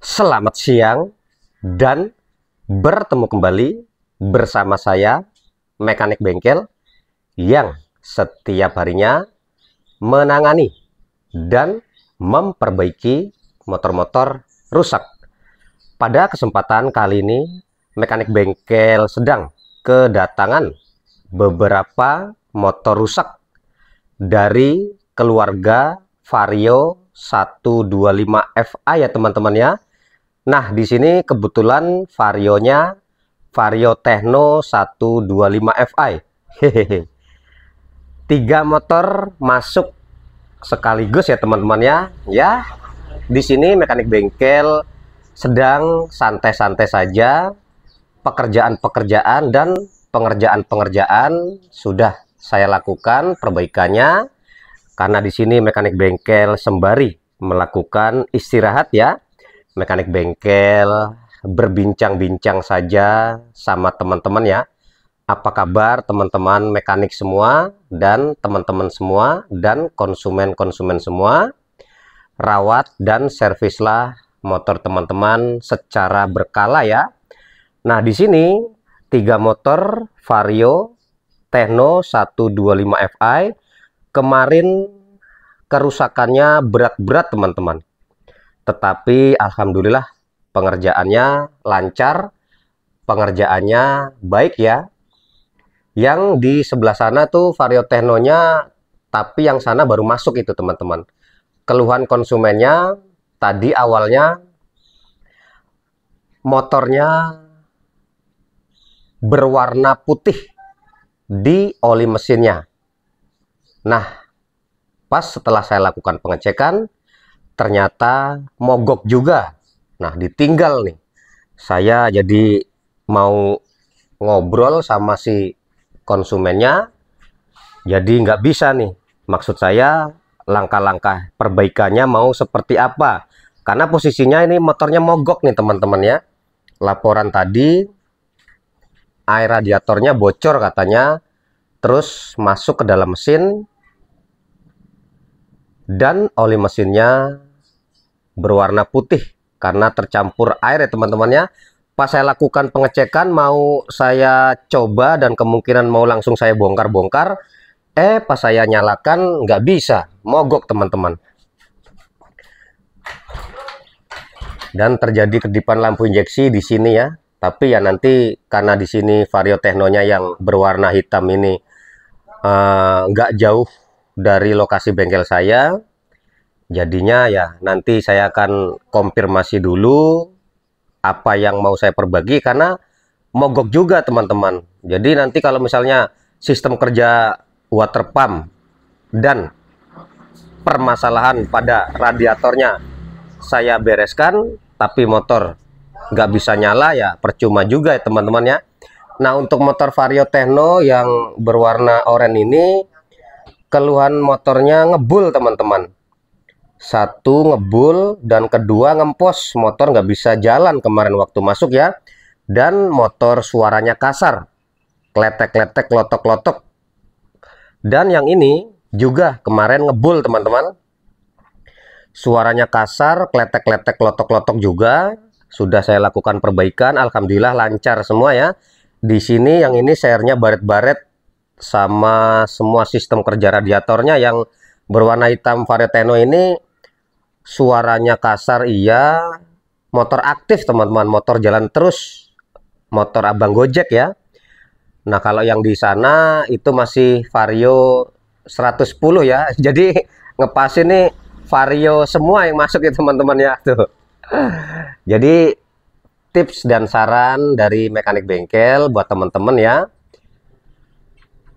selamat siang, dan bertemu kembali bersama saya, mekanik bengkel, yang setiap harinya menangani dan memperbaiki motor-motor rusak. Pada kesempatan kali ini, mekanik bengkel sedang kedatangan beberapa motor rusak dari keluarga Vario 125 FA ya teman-teman ya Nah, di sini kebetulan varionya vario Techno 125 Fi. Hehehe. Tiga motor masuk sekaligus ya teman-teman ya. Ya, di sini mekanik bengkel sedang santai-santai saja. Pekerjaan-pekerjaan dan pengerjaan-pengerjaan sudah saya lakukan perbaikannya karena di sini mekanik bengkel sembari melakukan istirahat ya mekanik bengkel, berbincang-bincang saja sama teman-teman ya. Apa kabar teman-teman mekanik semua dan teman-teman semua dan konsumen-konsumen semua? Rawat dan servislah motor teman-teman secara berkala ya. Nah, di sini tiga motor Vario Techno 125 Fi kemarin kerusakannya berat-berat teman-teman tetapi alhamdulillah pengerjaannya lancar, pengerjaannya baik ya. Yang di sebelah sana tuh Vario Technonya, tapi yang sana baru masuk itu teman-teman. Keluhan konsumennya tadi awalnya motornya berwarna putih di oli mesinnya. Nah, pas setelah saya lakukan pengecekan, ternyata mogok juga. Nah, ditinggal nih. Saya jadi mau ngobrol sama si konsumennya, jadi nggak bisa nih. Maksud saya langkah-langkah perbaikannya mau seperti apa. Karena posisinya ini motornya mogok nih teman-teman ya. Laporan tadi air radiatornya bocor katanya, terus masuk ke dalam mesin, dan oli mesinnya berwarna putih karena tercampur air ya teman teman ya pas saya lakukan pengecekan mau saya coba dan kemungkinan mau langsung saya bongkar-bongkar eh pas saya nyalakan nggak bisa mogok teman-teman dan terjadi kedipan lampu injeksi di sini ya tapi ya nanti karena di sini vario teknonya yang berwarna hitam ini eh, nggak uh, jauh dari lokasi bengkel saya jadinya ya nanti saya akan konfirmasi dulu apa yang mau saya perbagi karena mogok juga teman-teman jadi nanti kalau misalnya sistem kerja water pump dan permasalahan pada radiatornya saya bereskan tapi motor nggak bisa nyala ya percuma juga ya teman-teman ya nah untuk motor vario techno yang berwarna oranye ini keluhan motornya ngebul teman-teman satu ngebul dan kedua ngempos motor nggak bisa jalan kemarin waktu masuk ya dan motor suaranya kasar kletek-kletek lotok-lotok dan yang ini juga kemarin ngebul teman-teman suaranya kasar kletek-kletek lotok-lotok juga sudah saya lakukan perbaikan Alhamdulillah lancar semua ya di sini yang ini sharenya baret-baret sama semua sistem kerja radiatornya yang berwarna hitam Vareteno ini suaranya kasar iya motor aktif teman-teman motor jalan terus motor abang gojek ya nah kalau yang di sana itu masih vario 110 ya jadi ngepas ini vario semua yang masuk ya teman-teman ya tuh jadi tips dan saran dari mekanik bengkel buat teman-teman ya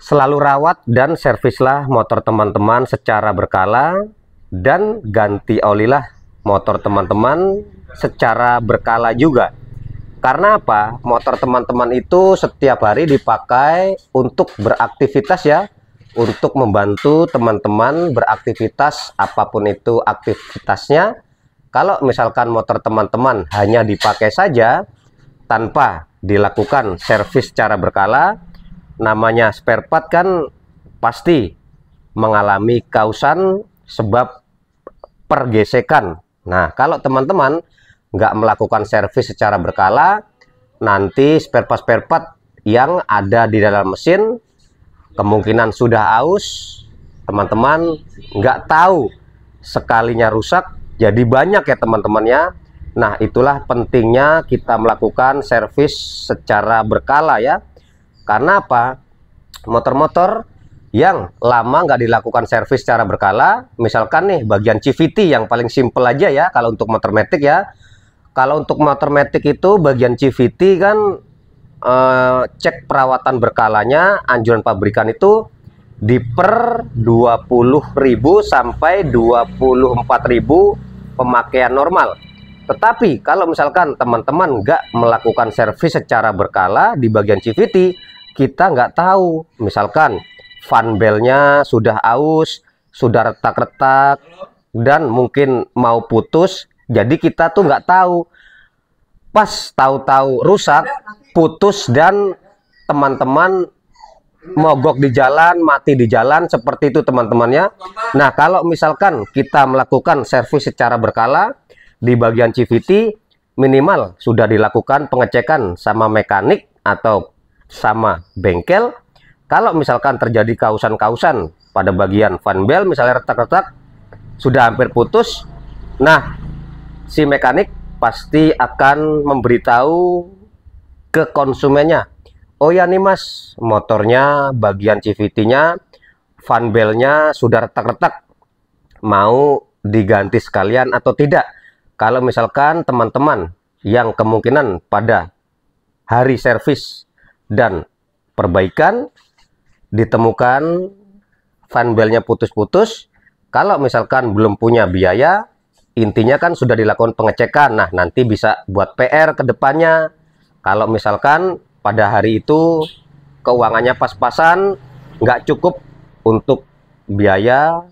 Selalu rawat dan servislah motor teman-teman secara berkala dan ganti oli lah motor teman-teman secara berkala juga. Karena apa? Motor teman-teman itu setiap hari dipakai untuk beraktivitas ya, untuk membantu teman-teman beraktivitas apapun itu aktivitasnya. Kalau misalkan motor teman-teman hanya dipakai saja tanpa dilakukan servis secara berkala, namanya spare part kan pasti mengalami kausan sebab pergesekan. Nah, kalau teman-teman nggak melakukan servis secara berkala, nanti spare part-spare part yang ada di dalam mesin kemungkinan sudah aus, teman-teman nggak tahu sekalinya rusak, jadi banyak ya teman-temannya. Nah, itulah pentingnya kita melakukan servis secara berkala ya karena apa? Motor-motor yang lama nggak dilakukan servis secara berkala, misalkan nih bagian CVT yang paling simple aja ya, kalau untuk motor metik ya. Kalau untuk motor metik itu bagian CVT kan eh, cek perawatan berkalanya, anjuran pabrikan itu di per 20.000 sampai 24.000 pemakaian normal. Tetapi kalau misalkan teman-teman nggak melakukan servis secara berkala di bagian CVT, kita nggak tahu misalkan fan belnya sudah aus sudah retak-retak dan mungkin mau putus jadi kita tuh nggak tahu pas tahu-tahu rusak putus dan teman-teman mogok di jalan, mati di jalan, seperti itu teman-temannya. Nah, kalau misalkan kita melakukan servis secara berkala di bagian CVT, minimal sudah dilakukan pengecekan sama mekanik atau sama bengkel. Kalau misalkan terjadi kausan-kausan pada bagian fan belt misalnya retak-retak sudah hampir putus, nah si mekanik pasti akan memberitahu ke konsumennya. Oh ya nih mas, motornya bagian CVT-nya, fan nya sudah retak-retak. Mau diganti sekalian atau tidak? Kalau misalkan teman-teman yang kemungkinan pada hari servis dan perbaikan ditemukan fanbelnya putus-putus kalau misalkan belum punya biaya intinya kan sudah dilakukan pengecekan nah nanti bisa buat PR ke depannya kalau misalkan pada hari itu keuangannya pas-pasan nggak cukup untuk biaya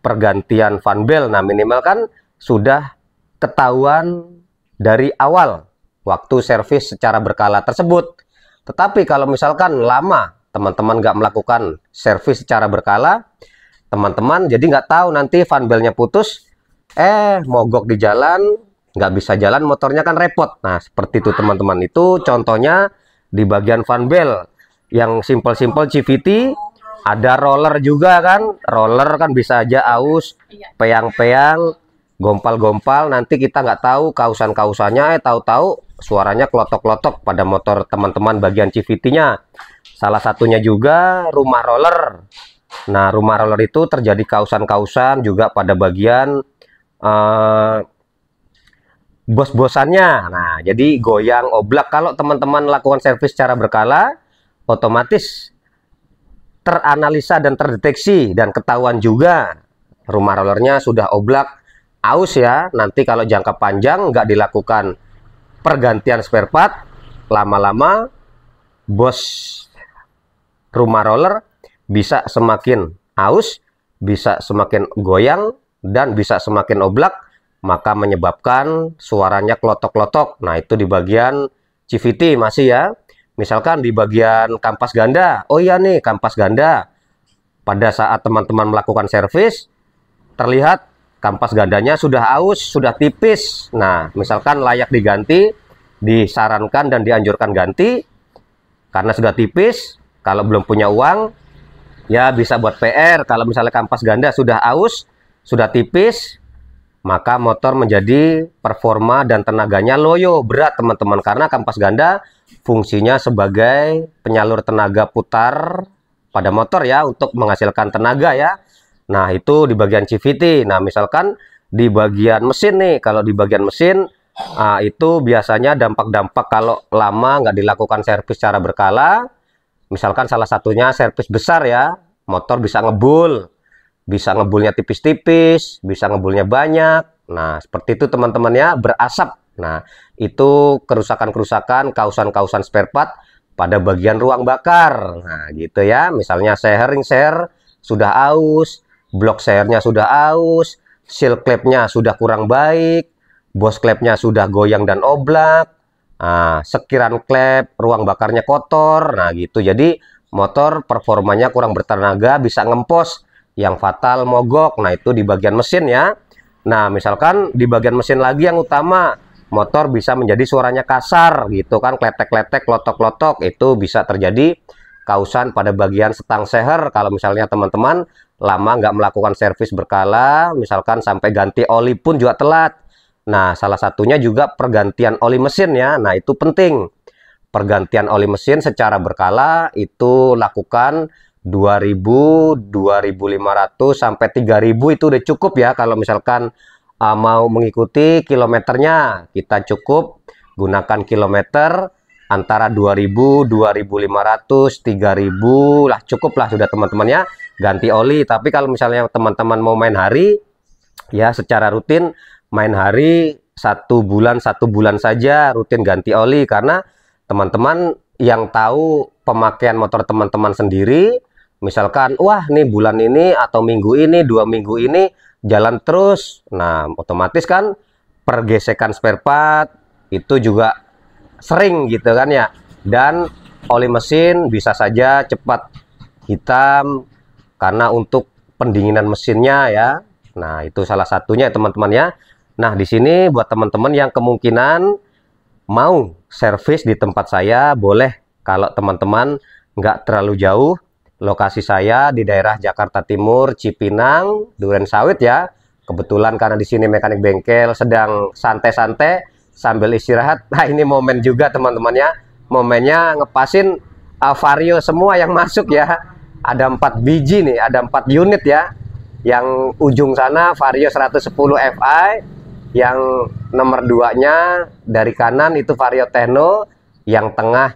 pergantian fanbel nah minimal kan sudah ketahuan dari awal waktu servis secara berkala tersebut tetapi kalau misalkan lama teman-teman nggak melakukan servis secara berkala, teman-teman jadi nggak tahu nanti fan fanbelnya putus, eh mogok di jalan, nggak bisa jalan motornya kan repot. Nah seperti itu teman-teman itu contohnya di bagian fan fanbel yang simple-simple CVT ada roller juga kan roller kan bisa aja aus iya. peyang-peyang gompal-gompal nanti kita nggak tahu kausan-kausannya eh tahu-tahu suaranya klotok-klotok pada motor teman-teman bagian CVT-nya salah satunya juga rumah roller nah rumah roller itu terjadi kausan-kausan juga pada bagian eh, bos-bosannya nah jadi goyang oblak kalau teman-teman lakukan servis secara berkala otomatis teranalisa dan terdeteksi dan ketahuan juga rumah rollernya sudah oblak aus ya nanti kalau jangka panjang nggak dilakukan pergantian spare part lama-lama bos rumah roller bisa semakin aus bisa semakin goyang dan bisa semakin oblak maka menyebabkan suaranya klotok-klotok nah itu di bagian CVT masih ya misalkan di bagian kampas ganda oh iya nih kampas ganda pada saat teman-teman melakukan servis terlihat kampas gandanya sudah aus, sudah tipis. Nah, misalkan layak diganti, disarankan dan dianjurkan ganti karena sudah tipis. Kalau belum punya uang, ya bisa buat PR. Kalau misalnya kampas ganda sudah aus, sudah tipis, maka motor menjadi performa dan tenaganya loyo, berat teman-teman karena kampas ganda fungsinya sebagai penyalur tenaga putar pada motor ya untuk menghasilkan tenaga ya Nah, itu di bagian CVT. Nah, misalkan di bagian mesin nih, kalau di bagian mesin uh, itu biasanya dampak-dampak kalau lama nggak dilakukan servis secara berkala, misalkan salah satunya servis besar ya, motor bisa ngebul, bisa ngebulnya tipis-tipis, bisa ngebulnya banyak. Nah, seperti itu teman-teman ya, berasap. Nah, itu kerusakan-kerusakan, kausan-kausan spare part pada bagian ruang bakar. Nah, gitu ya. Misalnya sharing share sudah aus, blok share sudah aus, seal klepnya sudah kurang baik, bos klepnya sudah goyang dan oblak, nah, sekiran klep, ruang bakarnya kotor, nah gitu. Jadi motor performanya kurang bertenaga, bisa ngempos, yang fatal mogok, nah itu di bagian mesin ya. Nah misalkan di bagian mesin lagi yang utama, motor bisa menjadi suaranya kasar gitu kan, kletek-kletek, lotok-lotok, itu bisa terjadi kausan pada bagian setang seher kalau misalnya teman-teman lama nggak melakukan servis berkala misalkan sampai ganti oli pun juga telat nah salah satunya juga pergantian oli mesin ya nah itu penting pergantian oli mesin secara berkala itu lakukan 2000 2500 sampai 3000 itu udah cukup ya kalau misalkan uh, mau mengikuti kilometernya kita cukup gunakan kilometer antara 2000, 2500, 3000 lah cukup lah sudah teman-teman ya ganti oli tapi kalau misalnya teman-teman mau main hari ya secara rutin main hari satu bulan satu bulan saja rutin ganti oli karena teman-teman yang tahu pemakaian motor teman-teman sendiri misalkan wah nih bulan ini atau minggu ini dua minggu ini jalan terus nah otomatis kan pergesekan spare part itu juga sering gitu kan ya dan oli mesin bisa saja cepat hitam karena untuk pendinginan mesinnya ya nah itu salah satunya teman-teman ya nah di sini buat teman-teman yang kemungkinan mau servis di tempat saya boleh kalau teman-teman nggak terlalu jauh lokasi saya di daerah Jakarta Timur, Cipinang, Duren Sawit ya. Kebetulan karena di sini mekanik bengkel sedang santai-santai, sambil istirahat nah ini momen juga teman-temannya momennya ngepasin uh, vario semua yang masuk ya ada empat biji nih ada empat unit ya yang ujung sana vario 110 FI yang nomor 2 nya dari kanan itu vario Techno yang tengah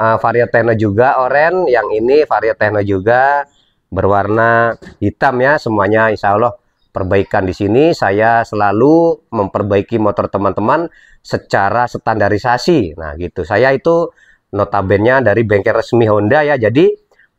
uh, vario Techno juga oren, yang ini vario Techno juga berwarna hitam ya semuanya insya Allah perbaikan di sini saya selalu memperbaiki motor teman-teman secara standarisasi. Nah, gitu. Saya itu notabennya dari bengkel resmi Honda ya. Jadi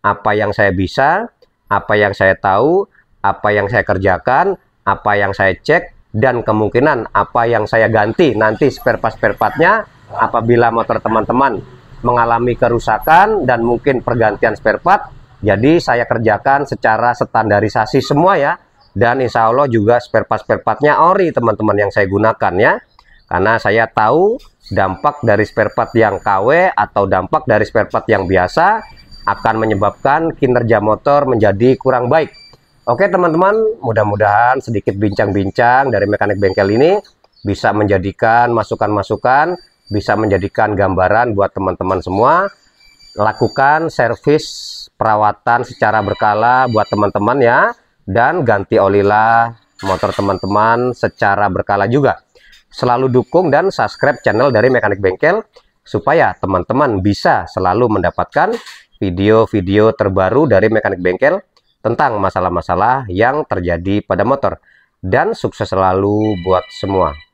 apa yang saya bisa, apa yang saya tahu, apa yang saya kerjakan, apa yang saya cek dan kemungkinan apa yang saya ganti nanti spare part spare partnya apabila motor teman-teman mengalami kerusakan dan mungkin pergantian spare part. Jadi saya kerjakan secara standarisasi semua ya dan insya Allah juga spare part-spare partnya ori teman-teman yang saya gunakan ya karena saya tahu dampak dari spare part yang KW atau dampak dari spare part yang biasa akan menyebabkan kinerja motor menjadi kurang baik. Oke teman-teman, mudah-mudahan sedikit bincang-bincang dari mekanik bengkel ini bisa menjadikan masukan-masukan, bisa menjadikan gambaran buat teman-teman semua. Lakukan servis perawatan secara berkala buat teman-teman ya dan ganti olilah motor teman-teman secara berkala juga. Selalu dukung dan subscribe channel dari Mekanik Bengkel supaya teman-teman bisa selalu mendapatkan video-video terbaru dari Mekanik Bengkel tentang masalah-masalah yang terjadi pada motor. Dan sukses selalu buat semua.